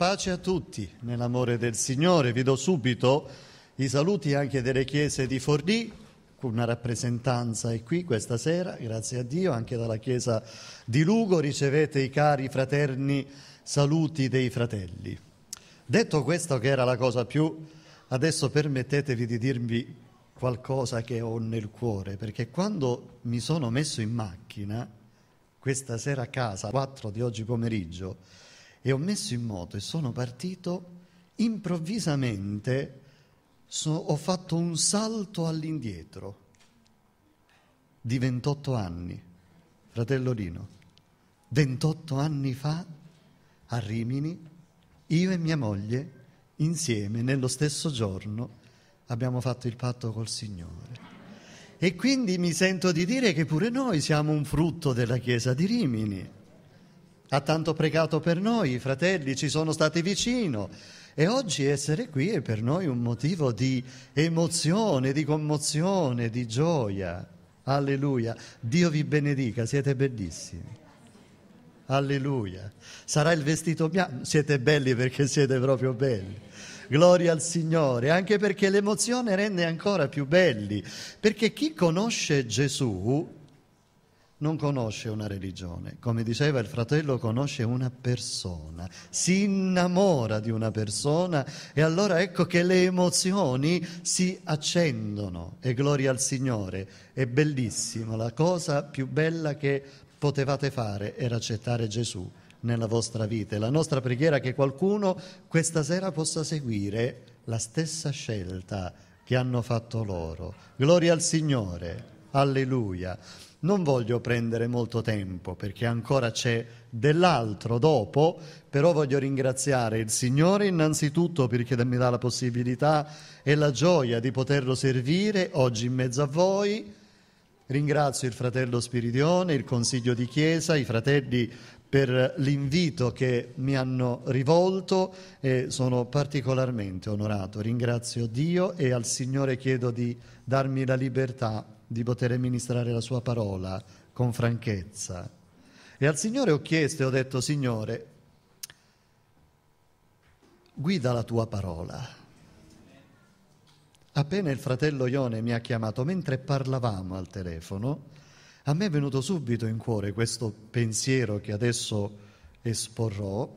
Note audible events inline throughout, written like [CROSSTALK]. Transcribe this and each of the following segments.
Pace a tutti nell'amore del Signore. Vi do subito i saluti anche delle chiese di Forlì, una rappresentanza è qui questa sera, grazie a Dio, anche dalla chiesa di Lugo ricevete i cari fraterni saluti dei fratelli. Detto questo che era la cosa più, adesso permettetevi di dirvi qualcosa che ho nel cuore, perché quando mi sono messo in macchina, questa sera a casa, 4 di oggi pomeriggio, e ho messo in moto e sono partito, improvvisamente so, ho fatto un salto all'indietro di 28 anni, fratello Lino. 28 anni fa, a Rimini, io e mia moglie, insieme, nello stesso giorno, abbiamo fatto il patto col Signore. E quindi mi sento di dire che pure noi siamo un frutto della Chiesa di Rimini ha tanto pregato per noi, i fratelli ci sono stati vicino e oggi essere qui è per noi un motivo di emozione, di commozione, di gioia. Alleluia. Dio vi benedica, siete bellissimi. Alleluia. Sarà il vestito bianco. Siete belli perché siete proprio belli. Gloria al Signore, anche perché l'emozione rende ancora più belli, perché chi conosce Gesù non conosce una religione, come diceva il fratello conosce una persona, si innamora di una persona e allora ecco che le emozioni si accendono e gloria al Signore, è bellissimo, la cosa più bella che potevate fare era accettare Gesù nella vostra vita e la nostra preghiera è che qualcuno questa sera possa seguire la stessa scelta che hanno fatto loro. Gloria al Signore, alleluia. Non voglio prendere molto tempo perché ancora c'è dell'altro dopo, però voglio ringraziare il Signore innanzitutto perché mi dà la possibilità e la gioia di poterlo servire oggi in mezzo a voi. Ringrazio il fratello Spiridione, il Consiglio di Chiesa, i fratelli per l'invito che mi hanno rivolto e sono particolarmente onorato. Ringrazio Dio e al Signore chiedo di darmi la libertà di poter ministrare la sua parola con franchezza. E al Signore ho chiesto e ho detto, Signore, guida la tua parola. Appena il fratello Ione mi ha chiamato, mentre parlavamo al telefono, a me è venuto subito in cuore questo pensiero che adesso esporrò,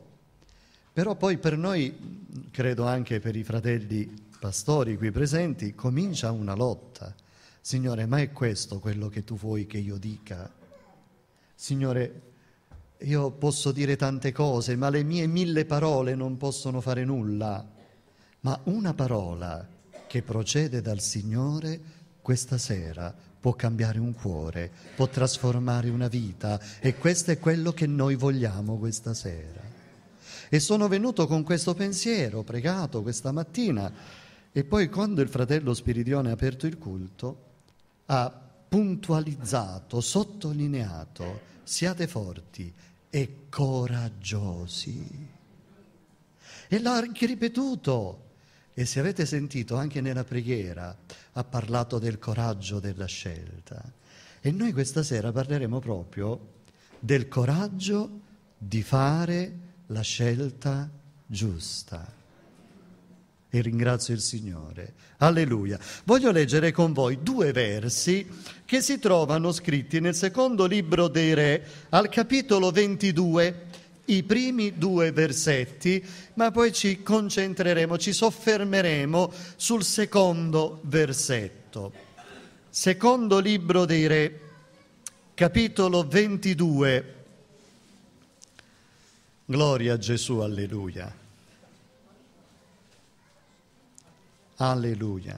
però poi per noi, credo anche per i fratelli pastori qui presenti, comincia una lotta Signore, ma è questo quello che tu vuoi che io dica? Signore, io posso dire tante cose, ma le mie mille parole non possono fare nulla. Ma una parola che procede dal Signore questa sera può cambiare un cuore, può trasformare una vita e questo è quello che noi vogliamo questa sera. E sono venuto con questo pensiero, pregato questa mattina, e poi quando il fratello Spiridione ha aperto il culto, ha puntualizzato, sottolineato, siate forti e coraggiosi. E l'ha anche ripetuto. E se avete sentito anche nella preghiera, ha parlato del coraggio della scelta. E noi questa sera parleremo proprio del coraggio di fare la scelta giusta e ringrazio il Signore. Alleluia. Voglio leggere con voi due versi che si trovano scritti nel secondo libro dei Re, al capitolo 22, i primi due versetti, ma poi ci concentreremo, ci soffermeremo sul secondo versetto. Secondo libro dei Re, capitolo 22. Gloria a Gesù, alleluia. Alleluia.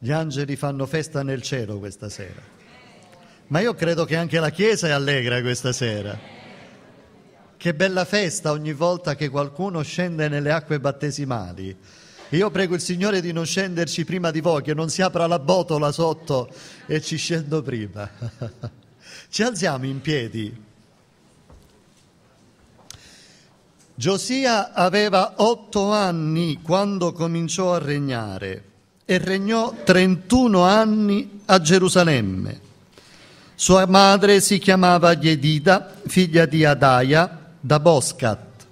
Gli angeli fanno festa nel cielo questa sera, ma io credo che anche la Chiesa è allegra questa sera. Che bella festa ogni volta che qualcuno scende nelle acque battesimali. Io prego il Signore di non scenderci prima di voi, che non si apra la botola sotto e ci scendo prima. [LAUGHS] ci alziamo in piedi. Giosia aveva otto anni quando cominciò a regnare e regnò 31 anni a Gerusalemme. Sua madre si chiamava Jedida, figlia di Adaia, da Boscat.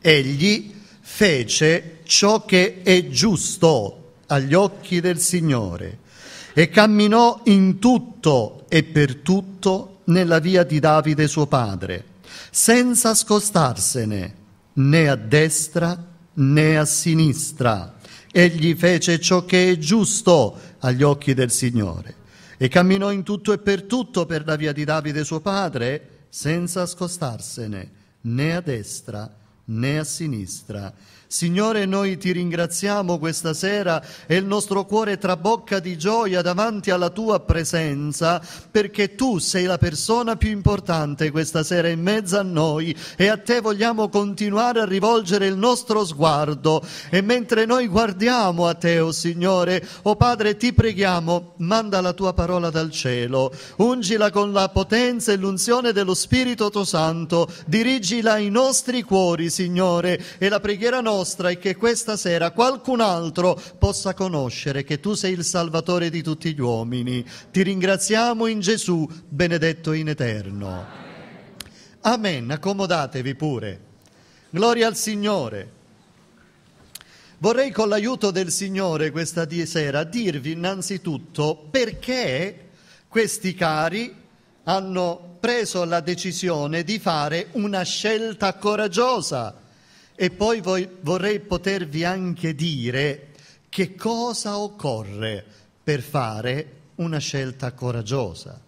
Egli fece ciò che è giusto agli occhi del Signore e camminò in tutto e per tutto nella via di Davide suo padre, senza scostarsene né a destra né a sinistra. Egli fece ciò che è giusto agli occhi del Signore e camminò in tutto e per tutto per la via di Davide suo padre senza scostarsene né a destra né a sinistra Signore, noi ti ringraziamo questa sera e il nostro cuore trabocca di gioia davanti alla tua presenza perché tu sei la persona più importante questa sera in mezzo a noi e a te vogliamo continuare a rivolgere il nostro sguardo e mentre noi guardiamo a te, o oh Signore, o oh Padre, ti preghiamo, manda la tua parola dal cielo, ungila con la potenza e l'unzione dello Spirito tuo Santo, dirigila i nostri cuori, Signore, e la preghiera nostra nostra e che questa sera qualcun altro possa conoscere che tu sei il Salvatore di tutti gli uomini. Ti ringraziamo in Gesù, benedetto in eterno. Amen. Accomodatevi pure. Gloria al Signore. Vorrei con l'aiuto del Signore questa sera dirvi innanzitutto perché questi cari hanno preso la decisione di fare una scelta coraggiosa e poi voi, vorrei potervi anche dire che cosa occorre per fare una scelta coraggiosa.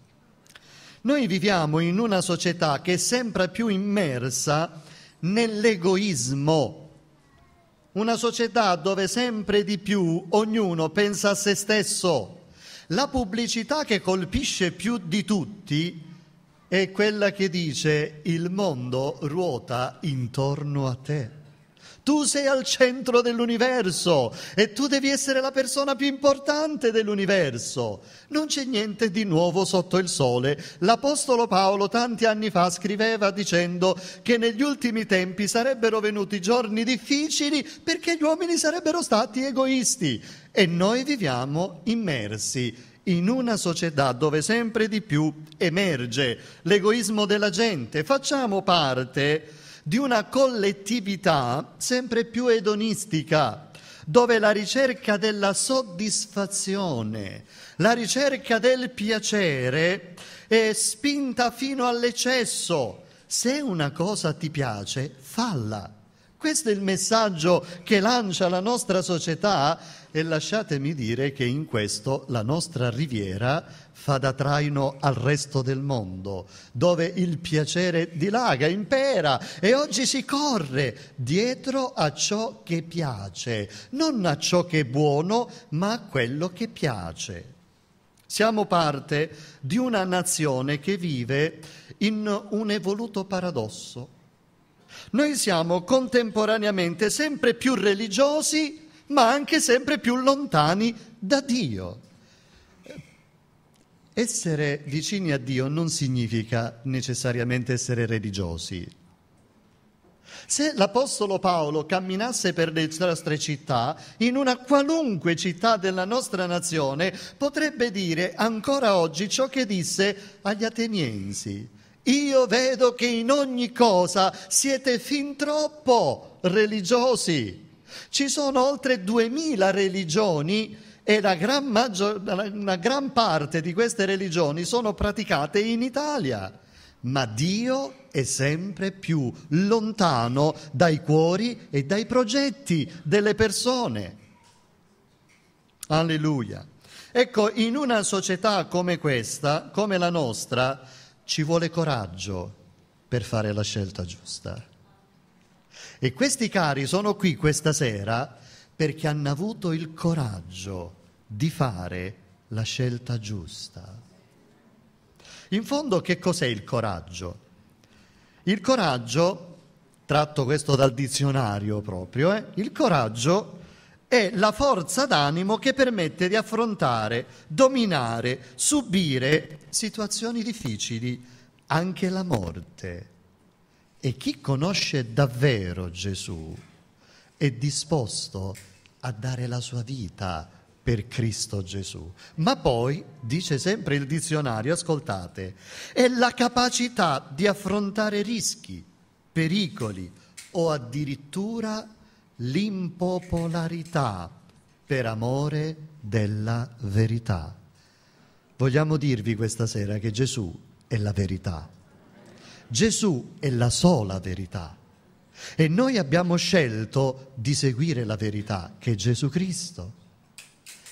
Noi viviamo in una società che è sempre più immersa nell'egoismo una società dove sempre di più ognuno pensa a se stesso. La pubblicità che colpisce più di tutti è quella che dice il mondo ruota intorno a te. Tu sei al centro dell'universo e tu devi essere la persona più importante dell'universo. Non c'è niente di nuovo sotto il sole. L'Apostolo Paolo tanti anni fa scriveva dicendo che negli ultimi tempi sarebbero venuti giorni difficili perché gli uomini sarebbero stati egoisti e noi viviamo immersi in una società dove sempre di più emerge l'egoismo della gente. Facciamo parte di una collettività sempre più edonistica, dove la ricerca della soddisfazione, la ricerca del piacere è spinta fino all'eccesso. Se una cosa ti piace, falla. Questo è il messaggio che lancia la nostra società e lasciatemi dire che in questo la nostra riviera fa da traino al resto del mondo, dove il piacere dilaga, impera e oggi si corre dietro a ciò che piace, non a ciò che è buono, ma a quello che piace. Siamo parte di una nazione che vive in un evoluto paradosso noi siamo contemporaneamente sempre più religiosi, ma anche sempre più lontani da Dio. Essere vicini a Dio non significa necessariamente essere religiosi. Se l'Apostolo Paolo camminasse per le nostre città, in una qualunque città della nostra nazione, potrebbe dire ancora oggi ciò che disse agli ateniensi. Io vedo che in ogni cosa siete fin troppo religiosi. Ci sono oltre duemila religioni e la gran maggior, una gran parte di queste religioni sono praticate in Italia. Ma Dio è sempre più lontano dai cuori e dai progetti delle persone. Alleluia. Ecco, in una società come questa, come la nostra, ci vuole coraggio per fare la scelta giusta. E questi cari sono qui questa sera perché hanno avuto il coraggio di fare la scelta giusta. In fondo che cos'è il coraggio? Il coraggio, tratto questo dal dizionario proprio, eh? il coraggio è la forza d'animo che permette di affrontare, dominare, subire situazioni difficili, anche la morte. E chi conosce davvero Gesù è disposto a dare la sua vita per Cristo Gesù. Ma poi, dice sempre il dizionario, ascoltate, è la capacità di affrontare rischi, pericoli o addirittura l'impopolarità per amore della verità. Vogliamo dirvi questa sera che Gesù è la verità. Gesù è la sola verità. E noi abbiamo scelto di seguire la verità che è Gesù Cristo.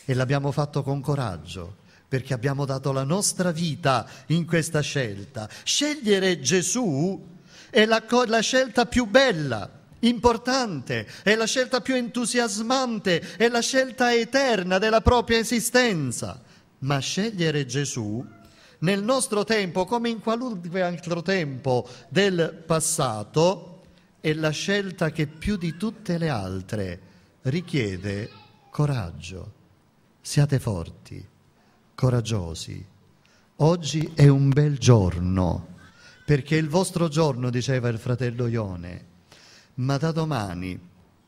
E l'abbiamo fatto con coraggio, perché abbiamo dato la nostra vita in questa scelta. Scegliere Gesù è la, co- la scelta più bella importante, è la scelta più entusiasmante, è la scelta eterna della propria esistenza. Ma scegliere Gesù nel nostro tempo, come in qualunque altro tempo del passato, è la scelta che più di tutte le altre richiede coraggio. Siate forti, coraggiosi. Oggi è un bel giorno, perché il vostro giorno, diceva il fratello Ione, ma da domani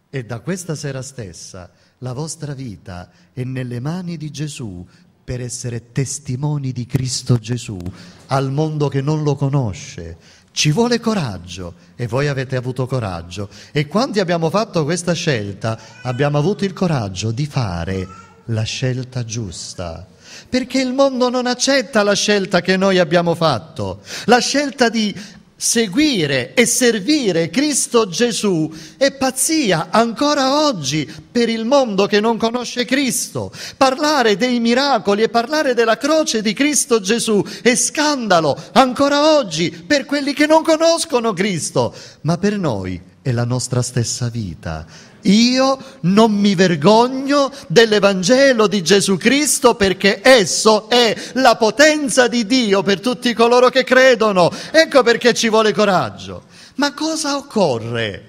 e da questa sera stessa la vostra vita è nelle mani di Gesù per essere testimoni di Cristo Gesù al mondo che non lo conosce. Ci vuole coraggio e voi avete avuto coraggio. E quanti abbiamo fatto questa scelta, abbiamo avuto il coraggio di fare la scelta giusta. Perché il mondo non accetta la scelta che noi abbiamo fatto, la scelta di Seguire e servire Cristo Gesù è pazzia ancora oggi per il mondo che non conosce Cristo. Parlare dei miracoli e parlare della croce di Cristo Gesù è scandalo ancora oggi per quelli che non conoscono Cristo, ma per noi è la nostra stessa vita, io non mi vergogno dell'Evangelo di Gesù Cristo perché esso è la potenza di Dio per tutti coloro che credono. Ecco perché ci vuole coraggio. Ma cosa occorre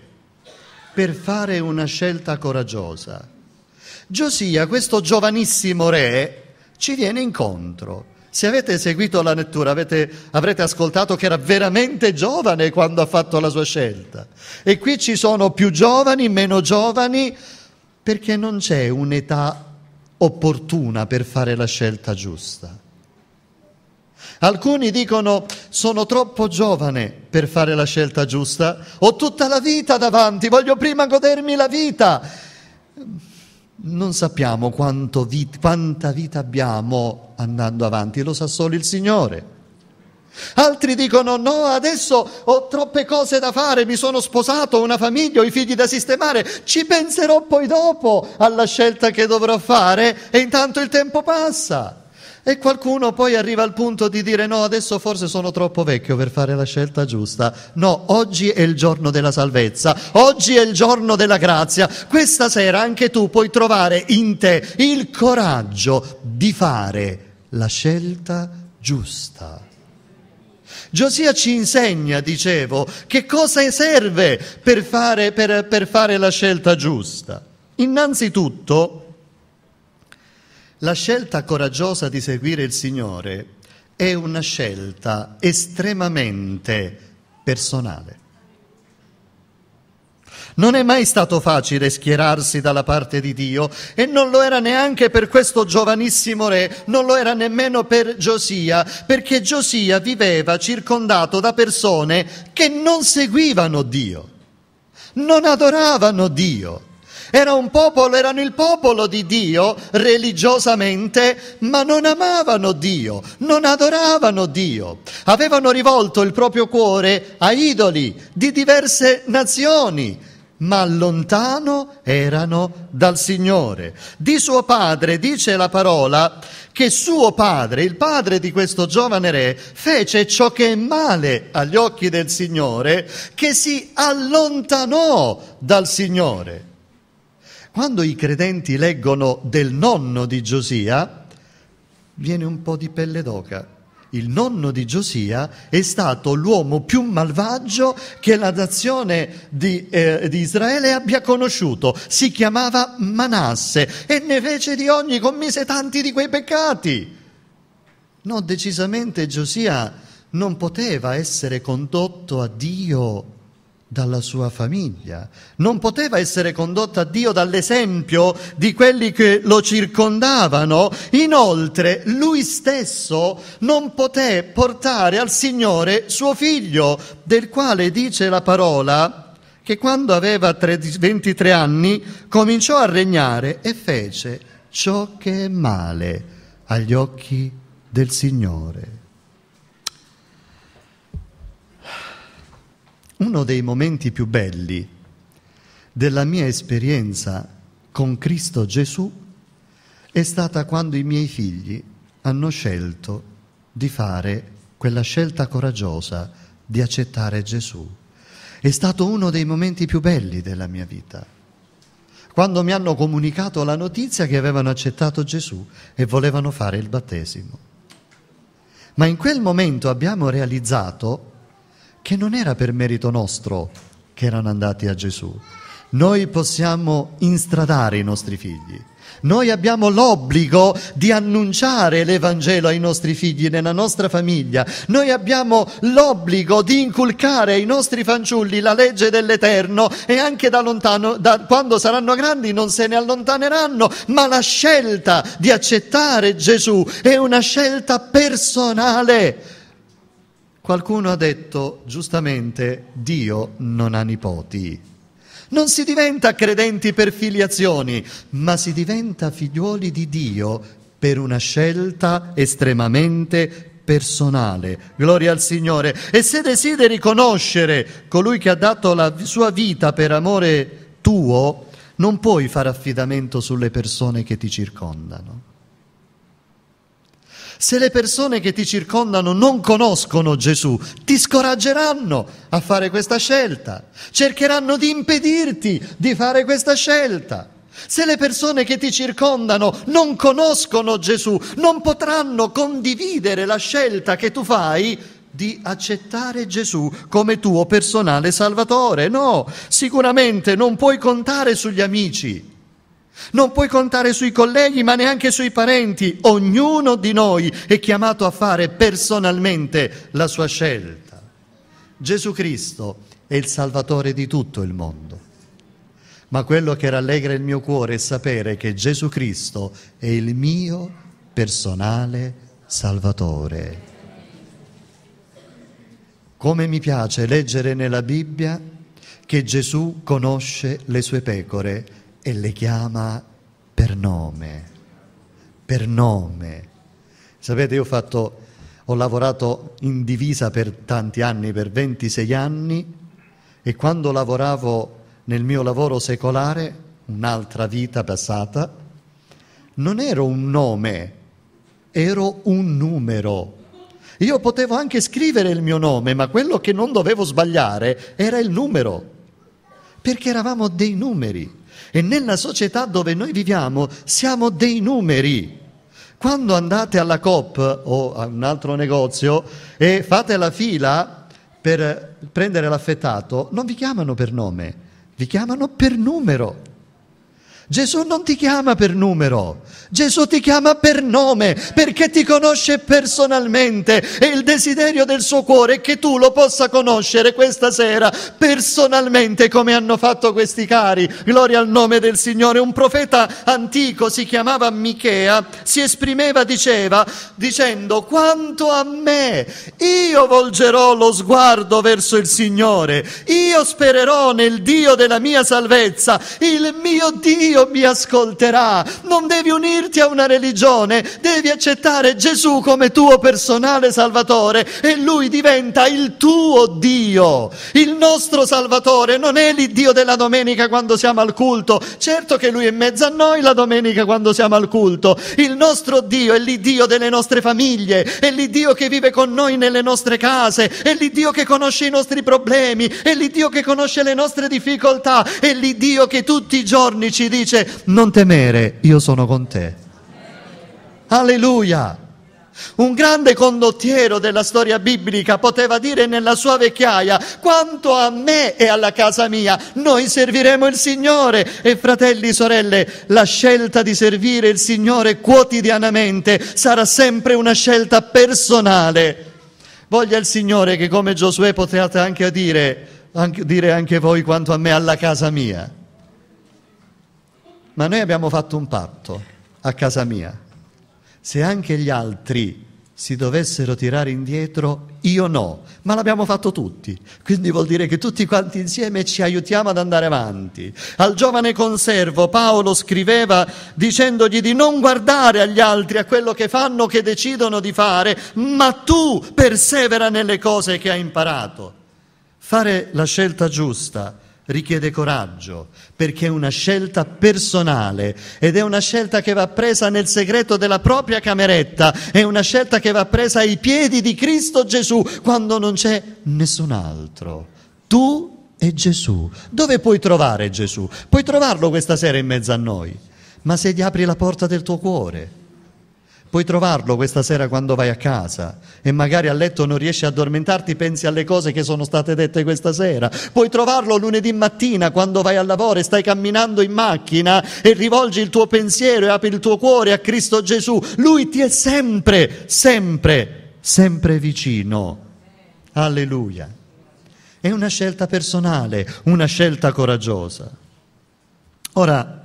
per fare una scelta coraggiosa? Giosia, questo giovanissimo re, ci viene incontro se avete seguito la lettura avete, avrete ascoltato che era veramente giovane quando ha fatto la sua scelta. E qui ci sono più giovani, meno giovani, perché non c'è un'età opportuna per fare la scelta giusta. Alcuni dicono sono troppo giovane per fare la scelta giusta, ho tutta la vita davanti, voglio prima godermi la vita non sappiamo vit- quanta vita abbiamo andando avanti, lo sa solo il Signore. Altri dicono no, adesso ho troppe cose da fare, mi sono sposato, ho una famiglia, ho i figli da sistemare, ci penserò poi dopo alla scelta che dovrò fare e intanto il tempo passa. E qualcuno poi arriva al punto di dire no, adesso forse sono troppo vecchio per fare la scelta giusta. No, oggi è il giorno della salvezza, oggi è il giorno della grazia. Questa sera anche tu puoi trovare in te il coraggio di fare la scelta giusta. Giosia ci insegna, dicevo, che cosa serve per fare, per, per fare la scelta giusta. Innanzitutto, la scelta coraggiosa di seguire il Signore è una scelta estremamente personale. Non è mai stato facile schierarsi dalla parte di Dio e non lo era neanche per questo giovanissimo re, non lo era nemmeno per Giosia, perché Giosia viveva circondato da persone che non seguivano Dio, non adoravano Dio era un popolo, erano il popolo di Dio religiosamente, ma non amavano Dio, non adoravano Dio. Avevano rivolto il proprio cuore a idoli di diverse nazioni, ma lontano erano dal Signore. Di suo padre dice la parola che suo padre, il padre di questo giovane re, fece ciò che è male agli occhi del Signore, che si allontanò dal Signore. Quando i credenti leggono del nonno di Giosia, viene un po' di pelle d'oca. Il nonno di Giosia è stato l'uomo più malvagio che la nazione di, eh, di Israele abbia conosciuto. Si chiamava Manasse e ne fece di ogni, commise tanti di quei peccati. No, decisamente Giosia non poteva essere condotto a Dio dalla sua famiglia, non poteva essere condotta a Dio dall'esempio di quelli che lo circondavano, inoltre lui stesso non poté portare al Signore suo figlio, del quale dice la parola che quando aveva 23 anni cominciò a regnare e fece ciò che è male agli occhi del Signore. Uno dei momenti più belli della mia esperienza con Cristo Gesù è stata quando i miei figli hanno scelto di fare quella scelta coraggiosa di accettare Gesù. È stato uno dei momenti più belli della mia vita quando mi hanno comunicato la notizia che avevano accettato Gesù e volevano fare il battesimo. Ma in quel momento abbiamo realizzato che non era per merito nostro che erano andati a Gesù. Noi possiamo instradare i nostri figli. Noi abbiamo l'obbligo di annunciare l'Evangelo ai nostri figli nella nostra famiglia. Noi abbiamo l'obbligo di inculcare ai nostri fanciulli la legge dell'Eterno e anche da lontano, da quando saranno grandi non se ne allontaneranno, ma la scelta di accettare Gesù è una scelta personale Qualcuno ha detto giustamente Dio non ha nipoti. Non si diventa credenti per filiazioni, ma si diventa figliuoli di Dio per una scelta estremamente personale. Gloria al Signore. E se desideri conoscere colui che ha dato la sua vita per amore tuo, non puoi fare affidamento sulle persone che ti circondano. Se le persone che ti circondano non conoscono Gesù, ti scoraggeranno a fare questa scelta, cercheranno di impedirti di fare questa scelta. Se le persone che ti circondano non conoscono Gesù, non potranno condividere la scelta che tu fai di accettare Gesù come tuo personale salvatore. No, sicuramente non puoi contare sugli amici non puoi contare sui colleghi, ma neanche sui parenti. Ognuno di noi è chiamato a fare personalmente la sua scelta. Gesù Cristo è il Salvatore di tutto il mondo. Ma quello che rallegra il mio cuore è sapere che Gesù Cristo è il mio personale Salvatore. Come mi piace leggere nella Bibbia che Gesù conosce le sue pecore e le chiama per nome, per nome. Sapete, io ho, fatto, ho lavorato in divisa per tanti anni, per 26 anni, e quando lavoravo nel mio lavoro secolare, un'altra vita passata, non ero un nome, ero un numero. Io potevo anche scrivere il mio nome, ma quello che non dovevo sbagliare era il numero, perché eravamo dei numeri. E nella società dove noi viviamo siamo dei numeri. Quando andate alla COP o a un altro negozio e fate la fila per prendere l'affettato, non vi chiamano per nome, vi chiamano per numero. Gesù non ti chiama per numero, Gesù ti chiama per nome perché ti conosce personalmente e il desiderio del suo cuore è che tu lo possa conoscere questa sera personalmente come hanno fatto questi cari. Gloria al nome del Signore. Un profeta antico si chiamava Michea, si esprimeva, diceva, dicendo quanto a me, io volgerò lo sguardo verso il Signore, io spererò nel Dio della mia salvezza, il mio Dio Dio mi ascolterà. Non devi unirti a una religione, devi accettare Gesù come tuo personale Salvatore e lui diventa il tuo Dio, il nostro Salvatore. Non è l'Iddio della domenica quando siamo al culto, certo che lui è in mezzo a noi la domenica quando siamo al culto. Il nostro Dio è l'Iddio delle nostre famiglie, è l'Iddio che vive con noi nelle nostre case, è l'Iddio che conosce i nostri problemi, è l'Iddio che conosce le nostre difficoltà, è l'Iddio che tutti i giorni ci dice dice non temere, io sono con te. Alleluia. Un grande condottiero della storia biblica poteva dire nella sua vecchiaia, quanto a me e alla casa mia, noi serviremo il Signore. E fratelli, e sorelle, la scelta di servire il Signore quotidianamente sarà sempre una scelta personale. Voglia il Signore che come Giosuè potete anche dire, anche, dire anche voi quanto a me alla casa mia. Ma noi abbiamo fatto un patto a casa mia. Se anche gli altri si dovessero tirare indietro, io no, ma l'abbiamo fatto tutti. Quindi vuol dire che tutti quanti insieme ci aiutiamo ad andare avanti. Al giovane conservo Paolo scriveva dicendogli di non guardare agli altri, a quello che fanno, che decidono di fare, ma tu persevera nelle cose che hai imparato. Fare la scelta giusta richiede coraggio, perché è una scelta personale ed è una scelta che va presa nel segreto della propria cameretta, è una scelta che va presa ai piedi di Cristo Gesù quando non c'è nessun altro. Tu e Gesù. Dove puoi trovare Gesù? Puoi trovarlo questa sera in mezzo a noi, ma se gli apri la porta del tuo cuore Puoi trovarlo questa sera quando vai a casa e magari a letto non riesci a addormentarti, pensi alle cose che sono state dette questa sera. Puoi trovarlo lunedì mattina quando vai al lavoro e stai camminando in macchina e rivolgi il tuo pensiero e apri il tuo cuore a Cristo Gesù. Lui ti è sempre, sempre, sempre vicino. Alleluia. È una scelta personale, una scelta coraggiosa. Ora,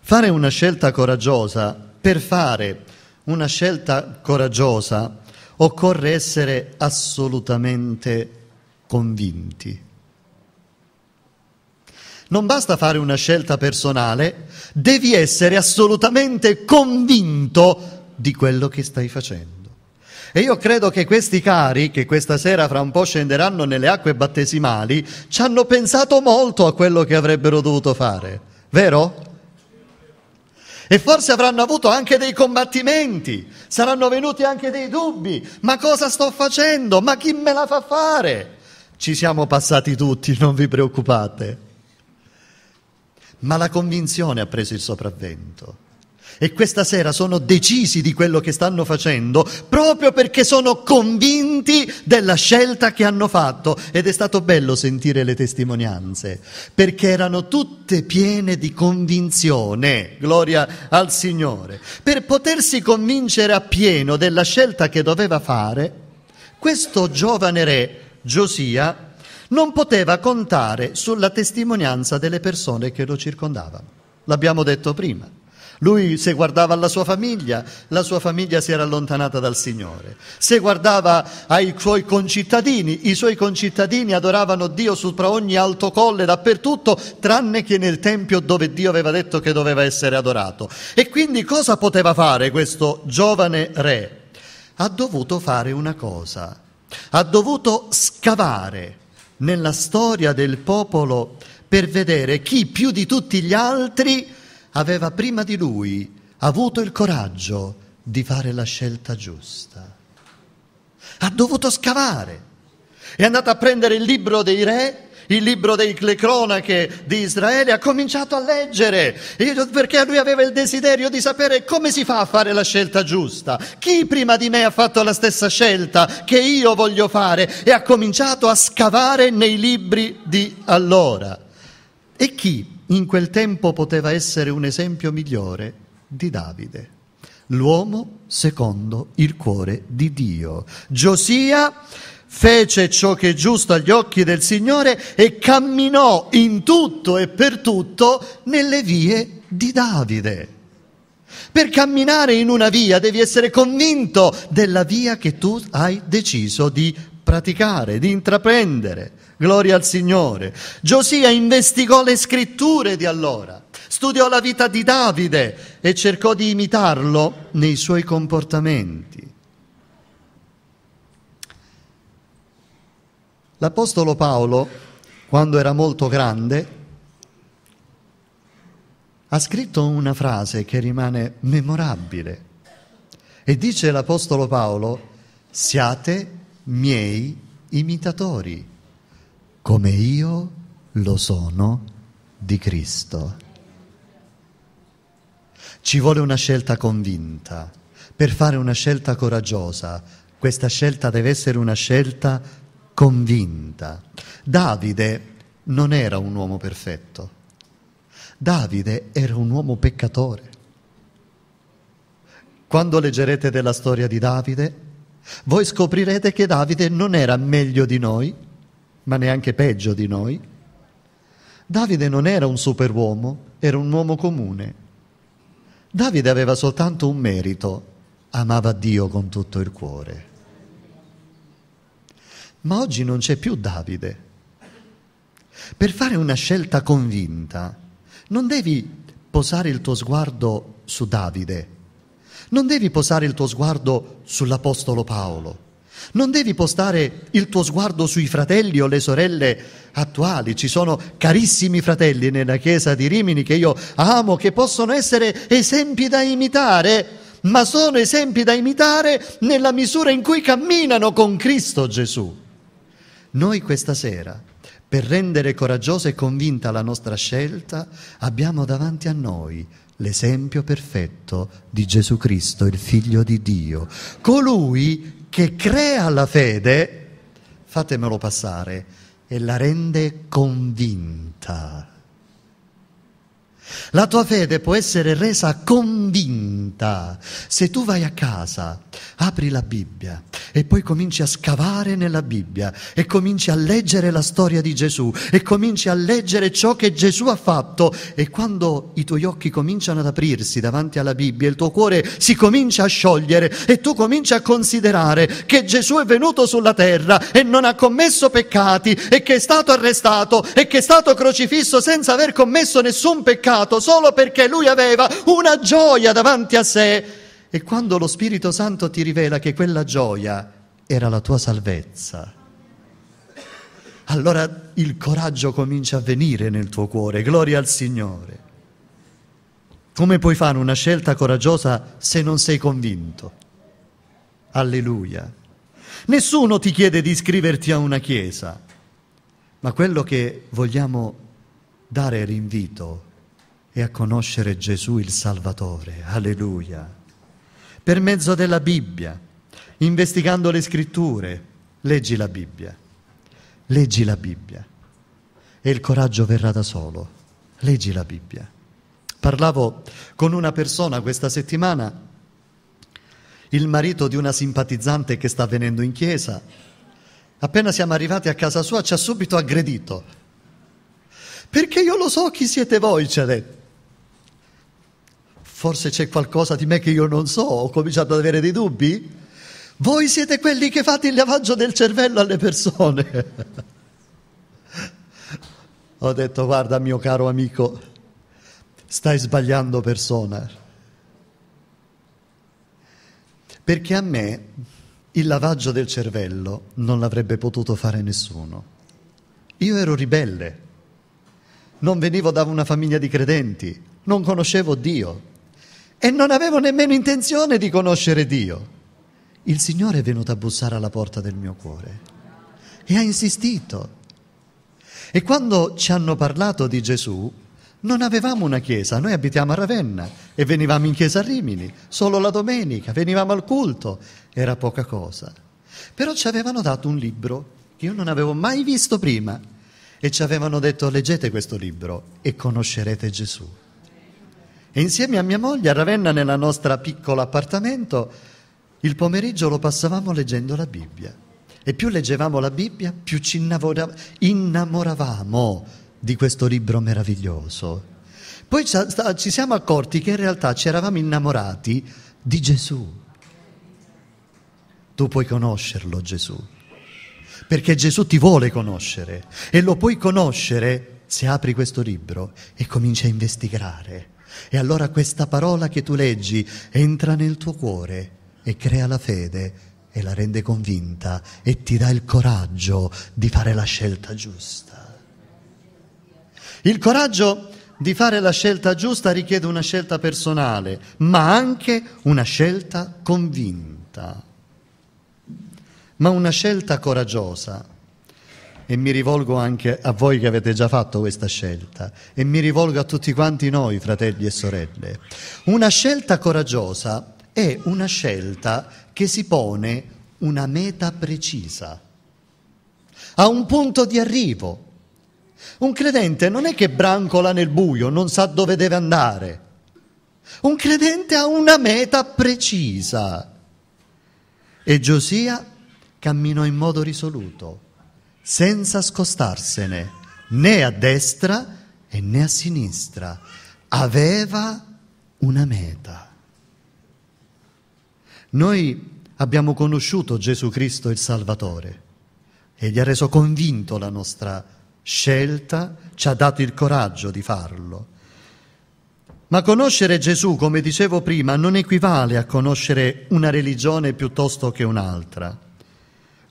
fare una scelta coraggiosa per fare una scelta coraggiosa, occorre essere assolutamente convinti. Non basta fare una scelta personale, devi essere assolutamente convinto di quello che stai facendo. E io credo che questi cari, che questa sera fra un po' scenderanno nelle acque battesimali, ci hanno pensato molto a quello che avrebbero dovuto fare, vero? E forse avranno avuto anche dei combattimenti, saranno venuti anche dei dubbi. Ma cosa sto facendo? Ma chi me la fa fare? Ci siamo passati tutti, [LAUGHS] non vi preoccupate. Ma la convinzione ha preso il sopravvento e questa sera sono decisi di quello che stanno facendo proprio perché sono convinti della scelta che hanno fatto ed è stato bello sentire le testimonianze perché erano tutte piene di convinzione, gloria al Signore. Per potersi convincere appieno della scelta che doveva fare, questo giovane re, Giosia, non poteva contare sulla testimonianza delle persone che lo circondavano. L'abbiamo detto prima. Lui se guardava alla sua famiglia, la sua famiglia si era allontanata dal Signore. Se guardava ai suoi concittadini, i suoi concittadini adoravano Dio sopra ogni alto colle, dappertutto, tranne che nel Tempio dove Dio aveva detto che doveva essere adorato. E quindi cosa poteva fare questo giovane re? Ha dovuto fare una cosa, ha dovuto scavare nella storia del popolo per vedere chi più di tutti gli altri aveva prima di lui avuto il coraggio di fare la scelta giusta. Ha dovuto scavare. È andato a prendere il libro dei re, il libro delle cronache di Israele, ha cominciato a leggere perché lui aveva il desiderio di sapere come si fa a fare la scelta giusta. Chi prima di me ha fatto la stessa scelta che io voglio fare? E ha cominciato a scavare nei libri di allora. E chi in quel tempo poteva essere un esempio migliore di Davide, l'uomo secondo il cuore di Dio. Giosia fece ciò che è giusto agli occhi del Signore e camminò in tutto e per tutto nelle vie di Davide. Per camminare in una via devi essere convinto della via che tu hai deciso di praticare, di intraprendere. Gloria al Signore. Giosia investigò le scritture di allora, studiò la vita di Davide e cercò di imitarlo nei suoi comportamenti. L'Apostolo Paolo, quando era molto grande, ha scritto una frase che rimane memorabile e dice l'Apostolo Paolo, siate miei imitatori come io lo sono di Cristo. Ci vuole una scelta convinta. Per fare una scelta coraggiosa, questa scelta deve essere una scelta convinta. Davide non era un uomo perfetto. Davide era un uomo peccatore. Quando leggerete della storia di Davide, voi scoprirete che Davide non era meglio di noi, ma neanche peggio di noi, Davide non era un superuomo, era un uomo comune. Davide aveva soltanto un merito, amava Dio con tutto il cuore. Ma oggi non c'è più Davide. Per fare una scelta convinta, non devi posare il tuo sguardo su Davide, non devi posare il tuo sguardo sull'Apostolo Paolo non devi postare il tuo sguardo sui fratelli o le sorelle attuali, ci sono carissimi fratelli nella chiesa di Rimini che io amo, che possono essere esempi da imitare, ma sono esempi da imitare nella misura in cui camminano con Cristo Gesù. Noi questa sera, per rendere coraggiosa e convinta la nostra scelta, abbiamo davanti a noi l'esempio perfetto di Gesù Cristo, il Figlio di Dio, colui che crea la fede, fatemelo passare, e la rende convinta. La tua fede può essere resa convinta se tu vai a casa, apri la Bibbia e poi cominci a scavare nella Bibbia e cominci a leggere la storia di Gesù e cominci a leggere ciò che Gesù ha fatto e quando i tuoi occhi cominciano ad aprirsi davanti alla Bibbia il tuo cuore si comincia a sciogliere e tu cominci a considerare che Gesù è venuto sulla terra e non ha commesso peccati e che è stato arrestato e che è stato crocifisso senza aver commesso nessun peccato peccato solo perché lui aveva una gioia davanti a sé. E quando lo Spirito Santo ti rivela che quella gioia era la tua salvezza, allora il coraggio comincia a venire nel tuo cuore. Gloria al Signore. Come puoi fare una scelta coraggiosa se non sei convinto? Alleluia. Nessuno ti chiede di iscriverti a una chiesa, ma quello che vogliamo dare è l'invito e a conoscere Gesù il Salvatore. Alleluia. Per mezzo della Bibbia, investigando le scritture, leggi la Bibbia. Leggi la Bibbia. E il coraggio verrà da solo. Leggi la Bibbia. Parlavo con una persona questa settimana, il marito di una simpatizzante che sta venendo in chiesa. Appena siamo arrivati a casa sua ci ha subito aggredito. Perché io lo so chi siete voi, ci ha detto forse c'è qualcosa di me che io non so, ho cominciato ad avere dei dubbi? Voi siete quelli che fate il lavaggio del cervello alle persone. [LAUGHS] ho detto, guarda mio caro amico, stai sbagliando persona. Perché a me il lavaggio del cervello non l'avrebbe potuto fare nessuno. Io ero ribelle, non venivo da una famiglia di credenti, non conoscevo Dio, e non avevo nemmeno intenzione di conoscere Dio. Il Signore è venuto a bussare alla porta del mio cuore e ha insistito. E quando ci hanno parlato di Gesù, non avevamo una chiesa, noi abitiamo a Ravenna e venivamo in chiesa a Rimini, solo la domenica, venivamo al culto, era poca cosa. Però ci avevano dato un libro che io non avevo mai visto prima e ci avevano detto leggete questo libro e conoscerete Gesù. E insieme a mia moglie a Ravenna, nella nostra piccolo appartamento, il pomeriggio lo passavamo leggendo la Bibbia. E più leggevamo la Bibbia, più ci innamoravamo di questo libro meraviglioso. Poi ci siamo accorti che in realtà ci eravamo innamorati di Gesù. Tu puoi conoscerlo Gesù, perché Gesù ti vuole conoscere e lo puoi conoscere se apri questo libro e cominci a investigare e allora questa parola che tu leggi entra nel tuo cuore e crea la fede e la rende convinta e ti dà il coraggio di fare la scelta giusta. Il coraggio di fare la scelta giusta richiede una scelta personale, ma anche una scelta convinta. Ma una scelta coraggiosa e mi rivolgo anche a voi che avete già fatto questa scelta e mi rivolgo a tutti quanti noi, fratelli e sorelle. Una scelta coraggiosa è una scelta che si pone una meta precisa, a un punto di arrivo. Un credente non è che brancola nel buio, non sa dove deve andare. Un credente ha una meta precisa. E Giosia camminò in modo risoluto, senza scostarsene né a destra e né a sinistra. Aveva una meta. Noi abbiamo conosciuto Gesù Cristo il Salvatore egli ha reso convinto la nostra scelta, ci ha dato il coraggio di farlo. Ma conoscere Gesù, come dicevo prima, non equivale a conoscere una religione piuttosto che un'altra.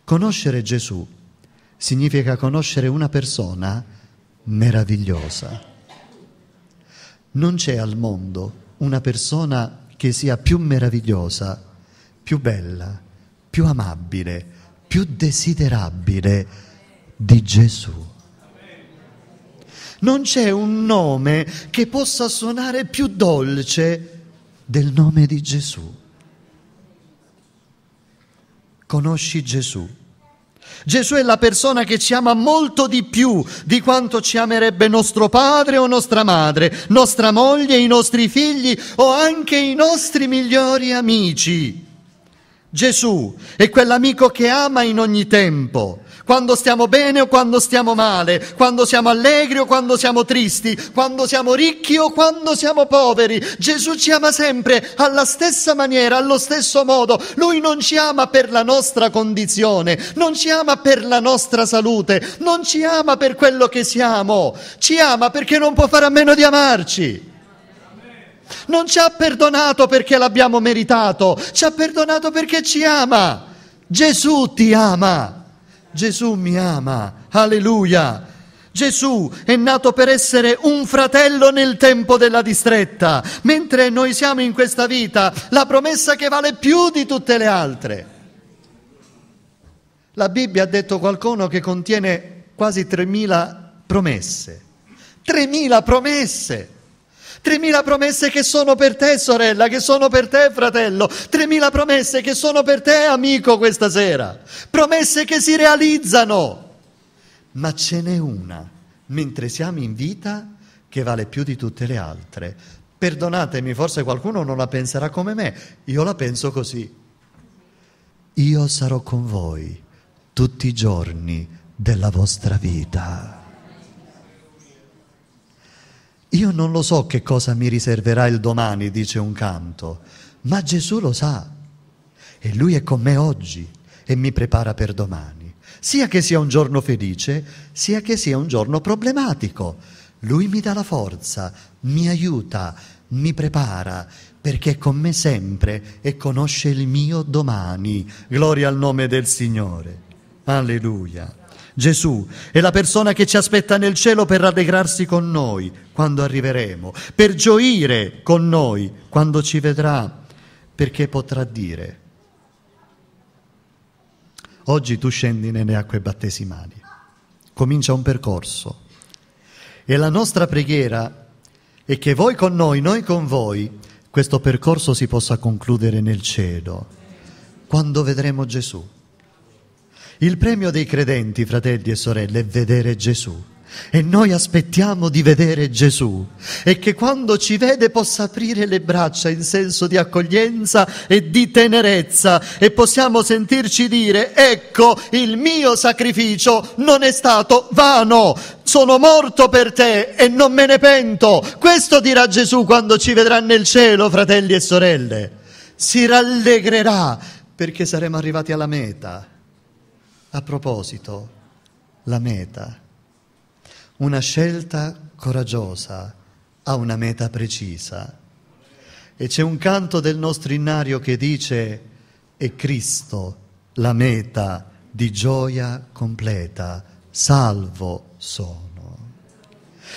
Conoscere Gesù significa conoscere una persona meravigliosa. Non c'è al mondo una persona che sia più meravigliosa, più bella, più amabile, più desiderabile di Gesù. Non c'è un nome che possa suonare più dolce del nome di Gesù. Conosci Gesù Gesù è la persona che ci ama molto di più di quanto ci amerebbe nostro padre o nostra madre, nostra moglie, i nostri figli o anche i nostri migliori amici. Gesù è quell'amico che ama in ogni tempo, quando stiamo bene o quando stiamo male, quando siamo allegri o quando siamo tristi, quando siamo ricchi o quando siamo poveri. Gesù ci ama sempre alla stessa maniera, allo stesso modo. Lui non ci ama per la nostra condizione, non ci ama per la nostra salute, non ci ama per quello che siamo, ci ama perché non può fare a meno di amarci. Non ci ha perdonato perché l'abbiamo meritato, ci ha perdonato perché ci ama. Gesù ti ama. Gesù mi ama. Alleluia. Gesù è nato per essere un fratello nel tempo della distretta, mentre noi siamo in questa vita la promessa che vale più di tutte le altre. La Bibbia ha detto qualcuno che contiene quasi 3.000 promesse. 3.000 promesse! 3.000 promesse che sono per te sorella, che sono per te fratello, 3.000 promesse che sono per te amico questa sera, promesse che si realizzano. Ma ce n'è una, mentre siamo in vita, che vale più di tutte le altre. Perdonatemi, forse qualcuno non la penserà come me, io la penso così. Io sarò con voi tutti i giorni della vostra vita. Io non lo so che cosa mi riserverà il domani, dice un canto, ma Gesù lo sa e lui è con me oggi e mi prepara per domani, sia che sia un giorno felice, sia che sia un giorno problematico. Lui mi dà la forza, mi aiuta, mi prepara, perché è con me sempre e conosce il mio domani. Gloria al nome del Signore. Alleluia. Gesù è la persona che ci aspetta nel cielo per rallegrarsi con noi quando arriveremo, per gioire con noi quando ci vedrà, perché potrà dire, oggi tu scendi nelle acque battesimali, comincia un percorso e la nostra preghiera è che voi con noi, noi con voi, questo percorso si possa concludere nel cielo, quando vedremo Gesù. Il premio dei credenti, fratelli e sorelle, è vedere Gesù. E noi aspettiamo di vedere Gesù e che quando ci vede possa aprire le braccia in senso di accoglienza e di tenerezza e possiamo sentirci dire ecco il mio sacrificio non è stato vano, sono morto per te e non me ne pento. Questo dirà Gesù quando ci vedrà nel cielo, fratelli e sorelle. Si rallegrerà perché saremo arrivati alla meta a proposito, la meta. Una scelta coraggiosa ha una meta precisa. E c'è un canto del nostro innario che dice, è Cristo la meta di gioia completa, salvo sono.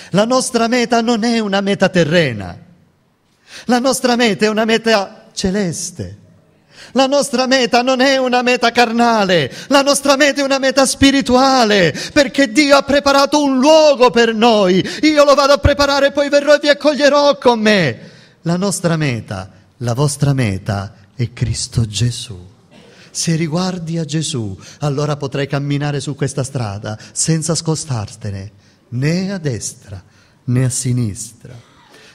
La nostra meta non è una meta terrena, la nostra meta è una meta celeste. La nostra meta non è una meta carnale, la nostra meta è una meta spirituale, perché Dio ha preparato un luogo per noi. Io lo vado a preparare, e poi verrò e vi accoglierò con me. La nostra meta, la vostra meta è Cristo Gesù. Se riguardi a Gesù, allora potrai camminare su questa strada senza scostartene, né a destra né a sinistra.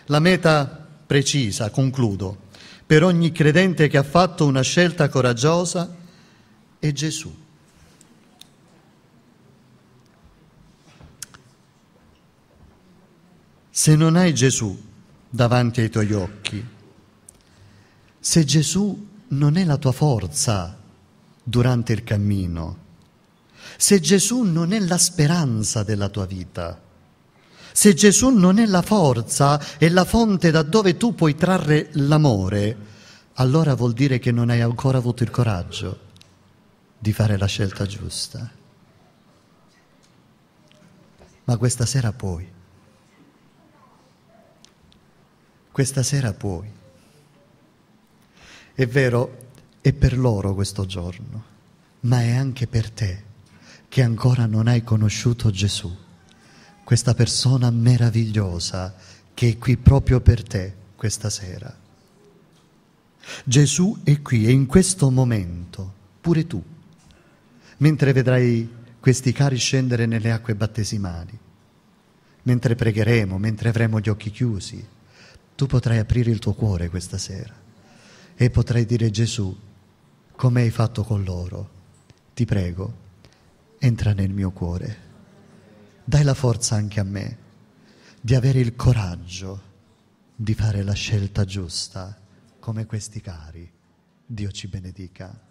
La meta precisa, concludo, per ogni credente che ha fatto una scelta coraggiosa è Gesù. Se non hai Gesù davanti ai tuoi occhi, se Gesù non è la tua forza durante il cammino, se Gesù non è la speranza della tua vita, se Gesù non è la forza e la fonte da dove tu puoi trarre l'amore, allora vuol dire che non hai ancora avuto il coraggio di fare la scelta giusta. Ma questa sera puoi. Questa sera puoi. È vero, è per loro questo giorno, ma è anche per te che ancora non hai conosciuto Gesù questa persona meravigliosa che è qui proprio per te questa sera. Gesù è qui, e in questo momento, pure tu, mentre vedrai questi cari scendere nelle acque battesimali, mentre pregheremo, mentre avremo gli occhi chiusi, tu potrai aprire il tuo cuore questa sera e potrai dire Gesù, come hai fatto con loro, ti prego, entra nel mio cuore dai la forza anche a me di avere il coraggio di fare la scelta giusta come questi cari. Dio ci benedica.